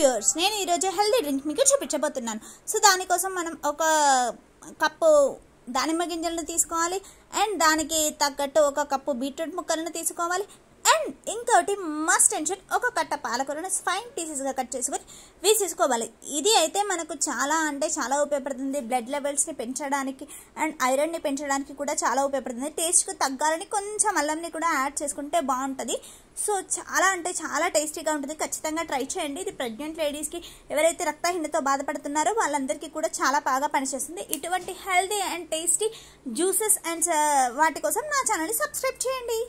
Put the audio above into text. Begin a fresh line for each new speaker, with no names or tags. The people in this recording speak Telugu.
వ్యూవర్స్ నేను ఈరోజు హెల్దీ డ్రింక్ మీకు చూపించబోతున్నాను సో దానికోసం మనం ఒక కప్పు దానిమ్మ గింజలను తీసుకోవాలి అండ్ దానికి తగ్గట్టు ఒక కప్పు బీట్రూట్ ముక్కలను తీసుకోవాలి అండ్ ఇంకోటి మస్ట్ టెన్షన్ ఒక కట్ట పాలకూరను ఫైన్ పీసెస్గా కట్ చేసుకొని వేసేసుకోవాలి ఇది అయితే మనకు చాలా అంటే చాలా ఉపయోగపడుతుంది బ్లడ్ లెవెల్స్ని పెంచడానికి అండ్ ఐరన్ని పెంచడానికి కూడా చాలా ఉపయోగపడుతుంది టేస్ట్కి తగ్గాలని కొంచెం అల్లంని కూడా యాడ్ చేసుకుంటే బాగుంటుంది సో చాలా అంటే చాలా టేస్టీగా ఉంటుంది ఖచ్చితంగా ట్రై చేయండి ఇది ప్రెగ్నెంట్ లేడీస్కి ఎవరైతే రక్తహీనతో బాధపడుతున్నారో వాళ్ళందరికీ కూడా చాలా బాగా పనిచేస్తుంది ఇటువంటి healthy and tasty juices and వాటి కోసం నా ఛానల్ని సబ్స్క్రైబ్ చేయండి